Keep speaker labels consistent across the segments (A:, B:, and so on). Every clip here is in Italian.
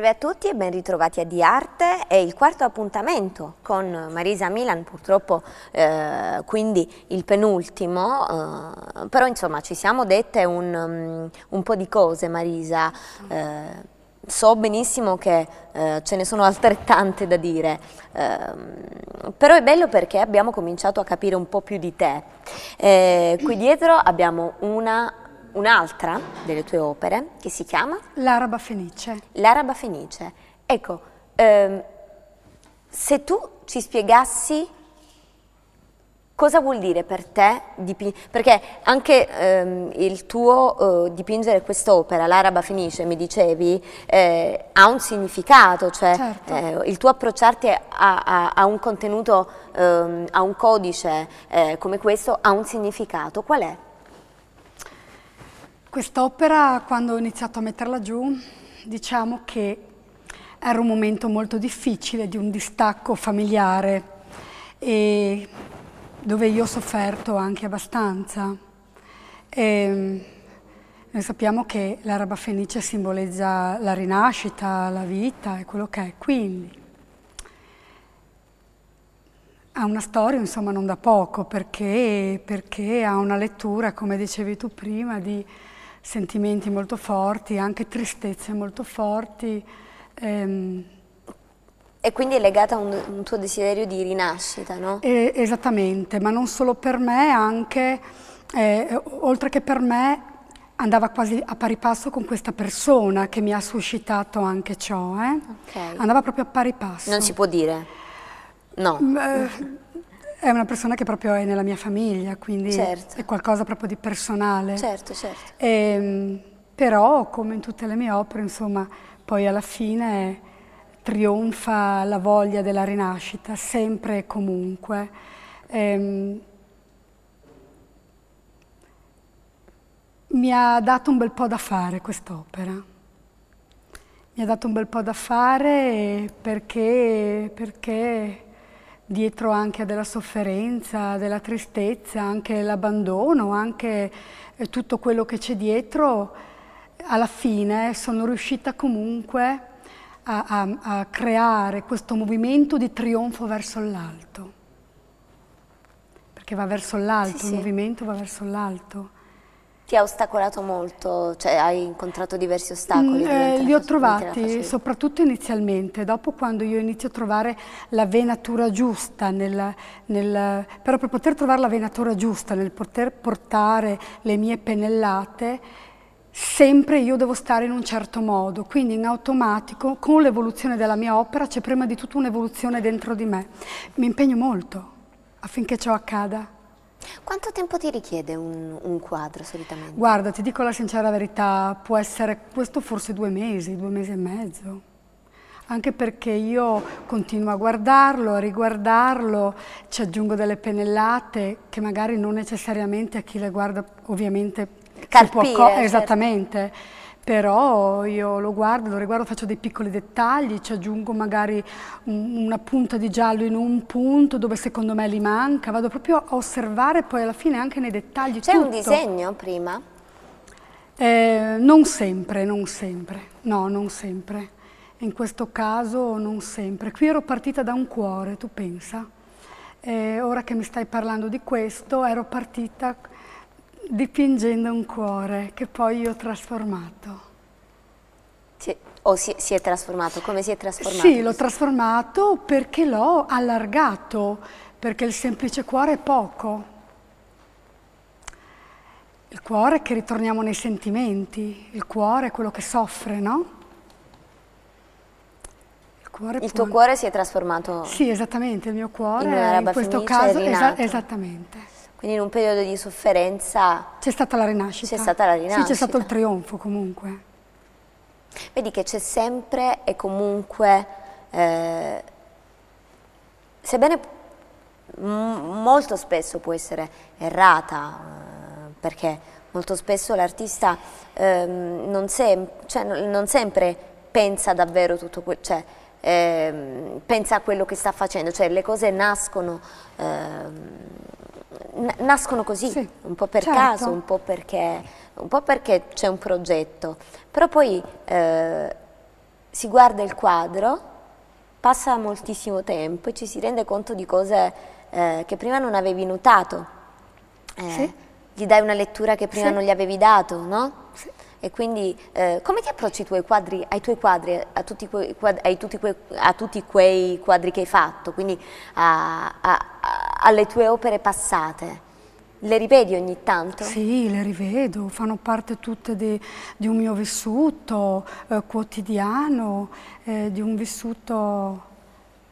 A: Salve a tutti e ben ritrovati a Di Arte, è il quarto appuntamento con Marisa Milan, purtroppo eh, quindi il penultimo, eh, però insomma ci siamo dette un, mm, un po' di cose Marisa, eh, so benissimo che eh, ce ne sono altrettante da dire, ehm, però è bello perché abbiamo cominciato a capire un po' più di te. Eh, qui dietro abbiamo una un'altra delle tue opere che si chiama? L'araba fenice. L'araba fenice. Ecco, ehm, se tu ci spiegassi cosa vuol dire per te dipingere, perché anche ehm, il tuo eh, dipingere quest'opera, l'araba fenice, mi dicevi, eh, ha un significato, cioè certo. eh, il tuo approcciarti a, a, a un contenuto, ehm, a un codice eh, come questo ha un significato. Qual è?
B: Quest'opera, quando ho iniziato a metterla giù, diciamo che era un momento molto difficile di un distacco familiare e dove io ho sofferto anche abbastanza. E ehm, noi sappiamo che l'araba fenice simboleggia la rinascita, la vita e quello che è, quindi ha una storia insomma non da poco perché, perché ha una lettura, come dicevi tu prima, di sentimenti molto forti, anche tristezze molto forti. Ehm. E quindi è legata a un, un tuo desiderio di rinascita, no? E, esattamente, ma non solo per me, anche, eh, oltre che per me, andava quasi a pari passo con questa persona che mi ha suscitato anche ciò, eh? okay. andava proprio a pari passo. Non si
A: può dire, no? Eh,
B: è una persona che proprio è nella mia famiglia, quindi certo. è qualcosa proprio di personale. Certo, certo. E, ehm, però, come in tutte le mie opere, insomma, poi alla fine trionfa la voglia della rinascita, sempre e comunque. E, ehm, mi ha dato un bel po' da fare quest'opera. Mi ha dato un bel po' da fare perché, perché dietro anche della sofferenza, della tristezza, anche l'abbandono, anche eh, tutto quello che c'è dietro, alla fine sono riuscita comunque a, a, a creare questo movimento di trionfo verso l'alto, perché va verso l'alto, sì, il sì. movimento va verso l'alto.
A: Ti ha ostacolato molto? Cioè hai incontrato diversi ostacoli? Mm, eh, li ho trovati,
B: soprattutto inizialmente. Dopo quando io inizio a trovare la venatura giusta, nel, nel, però per poter trovare la venatura giusta, nel poter portare le mie pennellate, sempre io devo stare in un certo modo, quindi in automatico con l'evoluzione della mia opera c'è prima di tutto un'evoluzione dentro di me. Mi impegno molto affinché ciò accada.
A: Quanto tempo ti richiede un, un, quadro solitamente?
B: Guarda, ti dico la sincera verità, può essere questo forse due mesi, due mesi e mezzo. Anche perché io continuo a guardarlo, a riguardarlo, ci aggiungo delle pennellate che magari non necessariamente a chi le guarda ovviamente Carpire, si può... Certo. Esattamente però io lo guardo, lo riguardo, faccio dei piccoli dettagli, ci aggiungo magari una punta di giallo in un punto dove secondo me li manca, vado proprio a osservare poi alla fine anche nei dettagli C'è un disegno prima? Eh, non sempre, non sempre, no, non sempre. In questo caso non sempre. Qui ero partita da un cuore, tu pensa. Eh, ora che mi stai parlando di questo, ero partita dipingendo un cuore che poi io ho trasformato.
A: Sì, o si, si, è trasformato? Come si è trasformato? Sì,
B: l'ho trasformato perché l'ho allargato, perché il semplice cuore è poco. Il cuore che ritorniamo nei sentimenti, il cuore è quello che soffre, no?
A: Il, cuore il tuo cuore si è trasformato? Sì,
B: esattamente, il mio cuore in, in questo caso, esa esattamente.
A: Quindi in un periodo di sofferenza... C'è stata la rinascita. C'è stata la rinascita. Sì, c'è stato il
B: trionfo comunque.
A: Vedi che c'è sempre e comunque, eh, sebbene molto spesso può essere errata, eh, perché molto spesso l'artista eh, non, sem cioè, non, sempre pensa davvero tutto quello... Cioè, ehm, pensa a quello che sta facendo, cioè le cose nascono ehm, nascono così, sì, un po' per certo. caso, un po' perché, c'è un progetto, però poi eh, si guarda il quadro, passa moltissimo tempo e ci si rende conto di cose eh, che prima non avevi notato, eh, sì. gli dai una lettura che prima sì. non gli avevi dato, no? Sì. E quindi eh, come ti approcci ai, quadri, ai tuoi quadri, a tutti, quei quadri, tutti quei, a tutti quei quadri che hai fatto, quindi a, a, alle tue opere passate? Le rivedi ogni tanto?
B: Sì, le rivedo, fanno parte tutte di, di un mio vissuto eh, quotidiano, eh, di un vissuto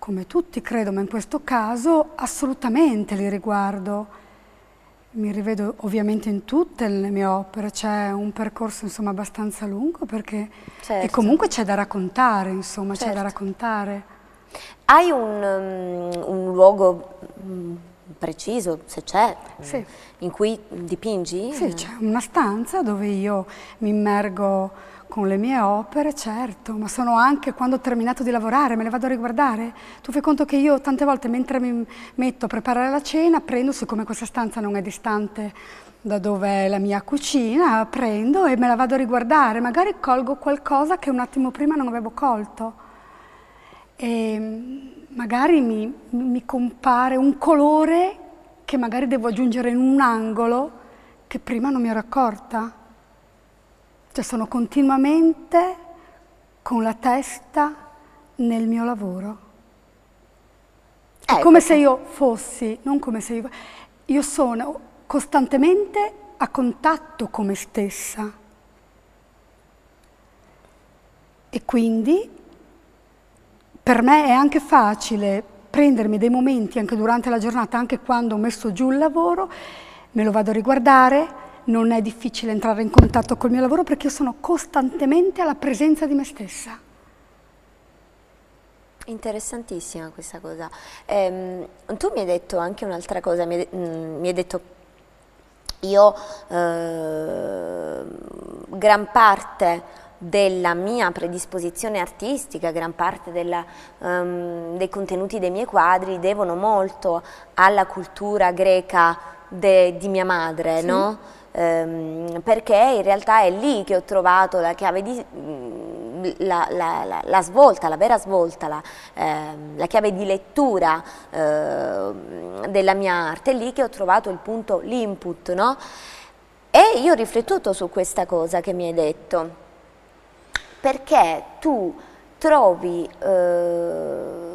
B: come tutti credo, ma in questo caso assolutamente li riguardo mi rivedo ovviamente in tutte le mie opere, c'è un percorso insomma, abbastanza lungo perché certo. e comunque c'è da raccontare, insomma, c'è certo. da raccontare.
A: Hai un, um, un luogo um, preciso, se c'è, sì. in cui dipingi? Sì, c'è
B: una stanza dove io mi immergo con le mie opere, certo, ma sono anche quando ho terminato di lavorare, me le vado a riguardare. Tu fai conto che io tante volte mentre mi metto a preparare la cena, prendo, siccome questa stanza non è distante da dove è la mia cucina, prendo e me la vado a riguardare, magari colgo qualcosa che un attimo prima non avevo colto. E magari mi, mi compare un colore che magari devo aggiungere in un angolo che prima non mi ero accorta. Cioè sono continuamente con la testa nel mio lavoro. Ecco. Come se io fossi, non come se io... Io sono costantemente a contatto con me stessa. E quindi per me è anche facile prendermi dei momenti anche durante la giornata, anche quando ho messo giù il lavoro, me lo vado a riguardare, non è difficile entrare in contatto col mio lavoro perché io sono costantemente alla presenza di me stessa.
A: Interessantissima questa cosa. Ehm, tu mi hai detto anche un'altra cosa, mi hai, mh, mm, mi hai detto io eh, gran parte della mia predisposizione artistica, gran parte della, um, dei contenuti dei miei quadri devono molto alla cultura greca de, di mia madre, sì. no? ehm, perché in realtà è lì che ho trovato la chiave di... Mm, la, la, la, la, svolta, la vera svolta, la, eh, chiave di lettura eh, della mia arte, è lì che ho trovato il punto, l'input, no? E io ho riflettuto su questa cosa che mi hai detto, perché tu trovi... Eh,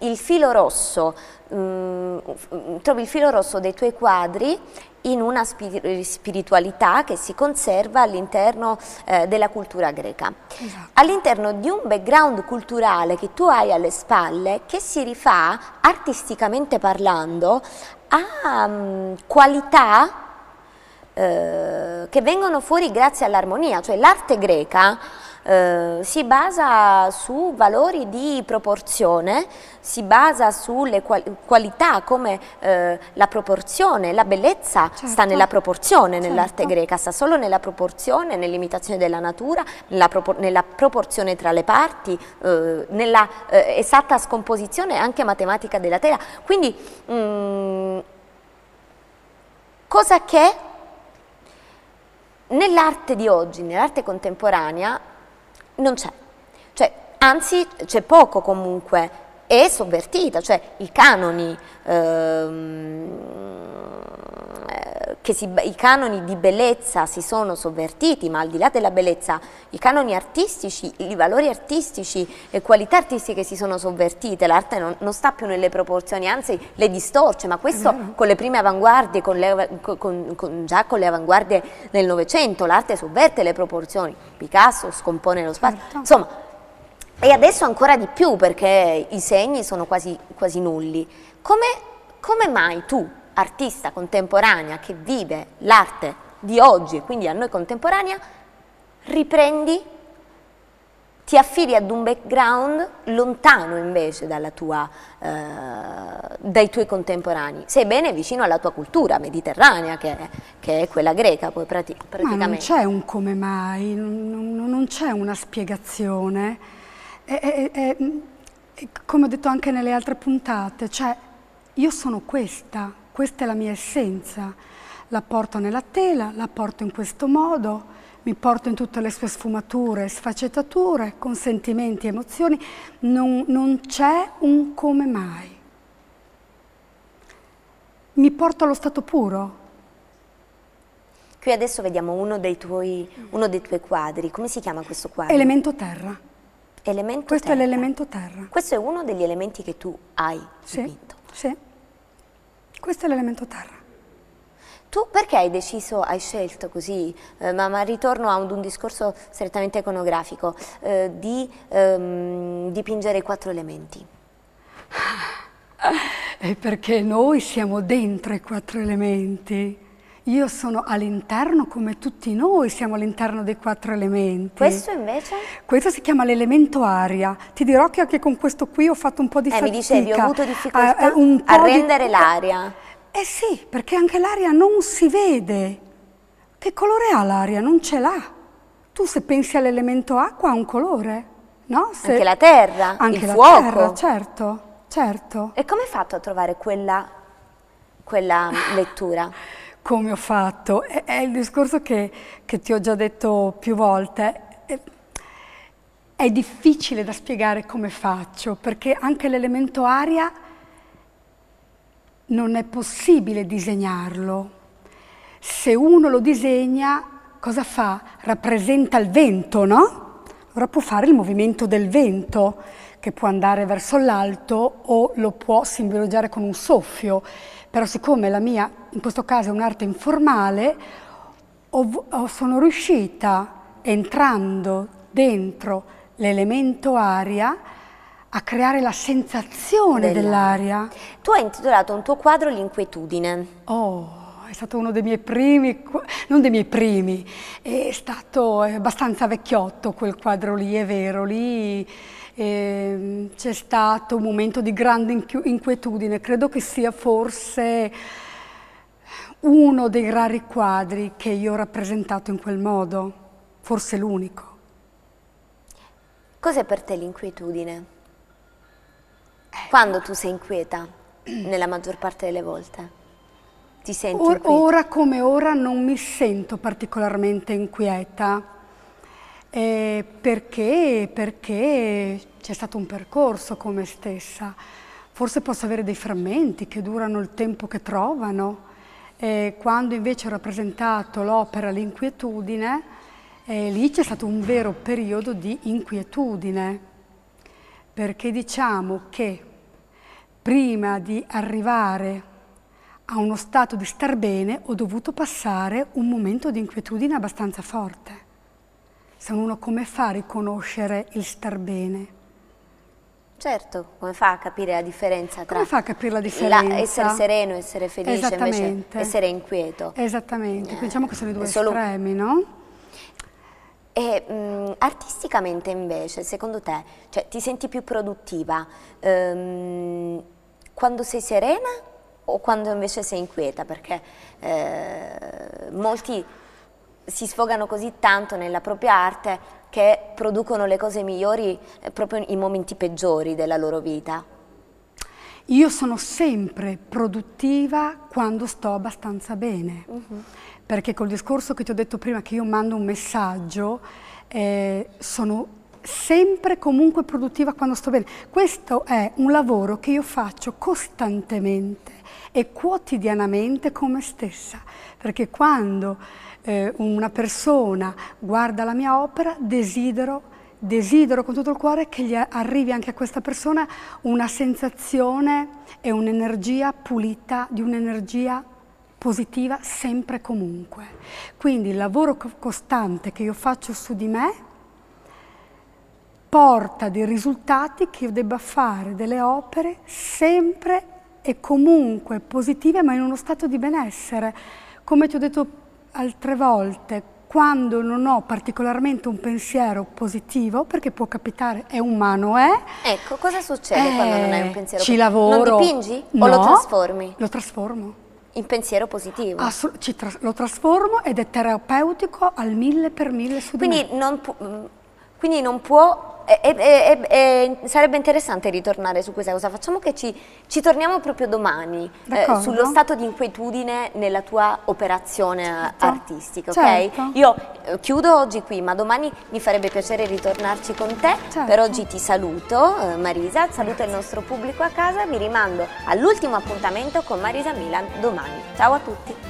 A: il filo rosso, mh, mm, mm, trovi il filo rosso dei tuoi quadri in una spiritualità che si conserva all'interno eh, della cultura greca. Esatto. All'interno di un background culturale che tu hai alle spalle che si rifà, artisticamente parlando, a um, qualità eh, che vengono fuori grazie all'armonia, cioè l'arte greca eh, si basa su valori di proporzione, si basa sulle qual qualità come eh, la proporzione, la bellezza certo. sta nella proporzione certo. nell'arte greca, sta solo nella proporzione, nell'imitazione della natura, nella, propor nella, proporzione tra le parti, eh, nella eh, esatta scomposizione anche matematica della tela. Quindi, mh, mm, cosa che nell'arte di oggi, nell'arte contemporanea, non c'è. Cioè, anzi, c'è poco comunque, è sovvertita, cioè i canoni ehm, che si, i canoni di bellezza si sono sovvertiti, ma al di là della bellezza, i canoni artistici, i valori artistici, le qualità artistiche si sono sovvertite, l'arte non, non, sta più nelle proporzioni, anzi le distorce, ma questo mm-hmm. con le prime avanguardie, con le, con, con, già con le avanguardie del Novecento, l'arte sovverte le proporzioni, Picasso scompone lo spazio, certo. insomma, e adesso ancora di più perché i segni sono quasi, quasi nulli. Come, come mai tu artista contemporanea che vive l'arte di oggi e quindi a noi contemporanea, riprendi, ti affidi ad un background lontano invece tua, eh, dai tuoi contemporanei, sebbene vicino alla tua cultura mediterranea, che è, che è quella greca poi prati praticamente. Ma non
B: c'è un come mai, non, non c'è una spiegazione. è, e, e, come ho detto anche nelle altre puntate, cioè io sono questa, questa è la mia essenza, la porto nella tela, la porto in questo modo, mi porto in tutte le sue sfumature, sfaccettature, con sentimenti, emozioni, non, non c'è un come mai. Mi porto allo stato puro.
A: Qui adesso vediamo uno dei tuoi, uno dei tuoi quadri, come si chiama questo quadro?
B: Elemento terra.
A: Elemento questo terra. è l'elemento terra. Questo è uno degli elementi che tu hai sì, Sì. Questo è l'elemento terra. Tu perché hai deciso, hai scelto così, eh, ma, ma, ritorno ad un discorso strettamente iconografico, eh, di ehm, dipingere i quattro elementi? È
B: ah, eh, perché noi siamo dentro i quattro elementi. Io sono all'interno come tutti noi, siamo all'interno dei quattro elementi. Questo invece? Questo si chiama l'elemento aria. Ti dirò che anche con questo qui ho fatto un po' di eh, fatica. Mi dicevi, ho avuto eh, difficoltà a, un po a rendere di... l'aria. Eh sì, perché anche l'aria non si vede. Che colore ha l'aria? Non ce l'ha. Tu se pensi all'elemento acqua ha
A: un colore, no? Se... Anche la terra, anche il la fuoco. terra, certo,
B: certo.
A: E come hai fatto a trovare quella, quella lettura? come ho
B: fatto. È, è il discorso che, che, ti ho già detto più volte. È, difficile da spiegare come faccio, perché anche l'elemento aria non è possibile disegnarlo. Se uno lo disegna, cosa fa? Rappresenta il vento, no? Ora può fare il movimento del vento, che può andare verso l'alto o lo può simboleggiare con un soffio, però siccome la mia, in questo caso, è un'arte informale, ho, ho, sono riuscita, entrando dentro l'elemento aria, a creare la sensazione dell'aria. Dell tu hai intitolato un tuo quadro L'inquietudine. Oh! è stato uno dei miei primi, non dei miei primi, è stato abbastanza vecchiotto quel quadro lì, è vero, lì ehm, c'è stato un momento di grande inquietudine, credo che sia forse uno dei rari quadri che io ho rappresentato in quel modo, forse l'unico.
A: Cos'è per te l'inquietudine? Eh. Quando tu sei inquieta, nella maggior parte delle volte? ti senti Or,
B: Ora come ora non mi sento particolarmente inquieta. Eh, perché? Perché c'è stato un percorso come stessa. Forse posso avere dei frammenti che durano il tempo che trovano. Eh, quando invece ho rappresentato l'opera L'inquietudine, eh, lì c'è stato un vero periodo di inquietudine, perché diciamo che prima di arrivare a uno stato di star bene ho dovuto passare un momento di inquietudine abbastanza forte. Se uno come fa a riconoscere il star bene?
A: Certo, come fa a capire la differenza tra
B: la differenza? La essere sereno,
A: e essere felice, invece essere inquieto. Esattamente, eh, diciamo che sono i due solo... estremi, no? E mh, mm, artisticamente invece, secondo te, cioè, ti senti più produttiva ehm, quando sei serena o quando invece sei inquieta, perché eh, molti si sfogano così tanto nella propria arte che producono le cose migliori eh, proprio i momenti peggiori della loro vita.
B: Io sono sempre produttiva quando sto abbastanza bene, uh mhm. -huh. perché col discorso che ti ho detto prima, che io mando un messaggio, eh, sono sempre comunque produttiva quando sto bene. Questo è un lavoro che io faccio costantemente e quotidianamente con me stessa, perché quando eh, una persona guarda la mia opera desidero desidero con tutto il cuore che gli arrivi anche a questa persona una sensazione e un'energia pulita, di un'energia positiva sempre e comunque. Quindi il lavoro costante che io faccio su di me porta dei risultati che io debba fare delle opere sempre e comunque positive ma in uno stato di benessere. Come ti ho detto altre volte, quando non ho particolarmente un pensiero positivo, perché può capitare, è umano, eh?
A: Ecco, cosa succede eh, quando non hai un eh, pensiero positivo? Ci lavoro. Non dipingi no, o lo trasformi?
B: lo trasformo.
A: In pensiero positivo? Assu tra lo trasformo ed è terapeutico al mille per mille su Quindi di Quindi non... Mm, quindi non può e, e, e, sarebbe interessante ritornare su questa cosa. Facciamo che ci, ci torniamo proprio domani eh, sullo stato di inquietudine nella tua operazione certo. artistica, certo. Io eh, chiudo oggi qui, ma domani mi farebbe piacere ritornarci con te. Certo. Per oggi ti saluto, eh, Marisa, saluto Grazie. il nostro pubblico a casa, vi rimando all'ultimo appuntamento con Marisa Milan domani. Ciao a tutti!